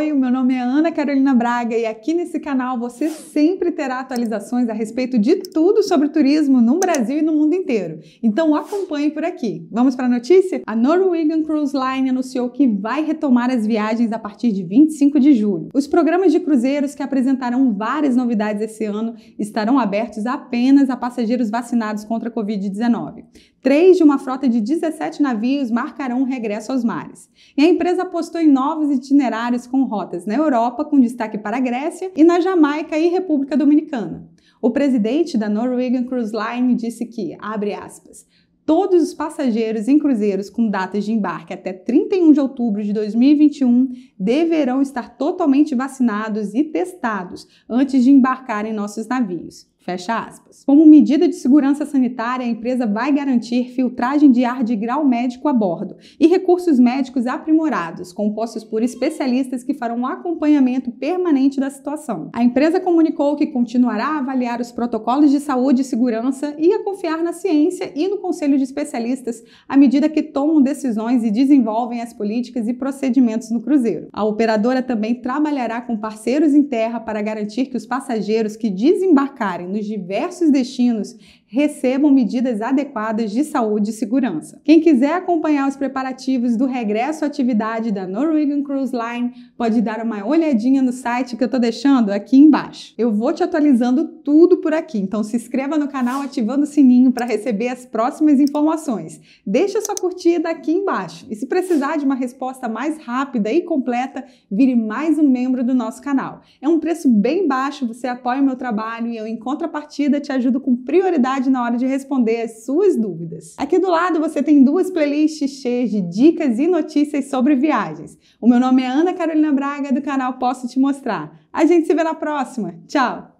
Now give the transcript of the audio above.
Oi, o meu nome é Ana Carolina Braga e aqui nesse canal você sempre terá atualizações a respeito de tudo sobre turismo no Brasil e no mundo inteiro. Então acompanhe por aqui. Vamos para a notícia? A Norwegian Cruise Line anunciou que vai retomar as viagens a partir de 25 de julho. Os programas de cruzeiros que apresentarão várias novidades esse ano estarão abertos apenas a passageiros vacinados contra a Covid-19. Três de uma frota de 17 navios marcarão o regresso aos mares. E a empresa apostou em novos itinerários com rotas na Europa, com destaque para a Grécia, e na Jamaica e República Dominicana. O presidente da Norwegian Cruise Line disse que, abre aspas, todos os passageiros em cruzeiros com datas de embarque até 31 de outubro de 2021 deverão estar totalmente vacinados e testados antes de embarcar em nossos navios. Fecha aspas. Como medida de segurança sanitária, a empresa vai garantir filtragem de ar de grau médico a bordo e recursos médicos aprimorados, compostos por especialistas que farão um acompanhamento permanente da situação. A empresa comunicou que continuará a avaliar os protocolos de saúde e segurança e a confiar na ciência e no conselho de especialistas à medida que tomam decisões e desenvolvem as políticas e procedimentos no cruzeiro. A operadora também trabalhará com parceiros em terra para garantir que os passageiros que desembarcarem nos diversos destinos recebam medidas adequadas de saúde e segurança. Quem quiser acompanhar os preparativos do regresso à atividade da Norwegian Cruise Line, pode dar uma olhadinha no site que eu tô deixando aqui embaixo. Eu vou te atualizando tudo por aqui, então se inscreva no canal ativando o sininho para receber as próximas informações. Deixa sua curtida aqui embaixo e se precisar de uma resposta mais rápida e completa, vire mais um membro do nosso canal. É um preço bem baixo, você apoia o meu trabalho e eu encontro contrapartida, te ajudo com prioridade na hora de responder as suas dúvidas. Aqui do lado você tem duas playlists cheias de dicas e notícias sobre viagens. O meu nome é Ana Carolina Braga, do canal Posso Te Mostrar. A gente se vê na próxima. Tchau!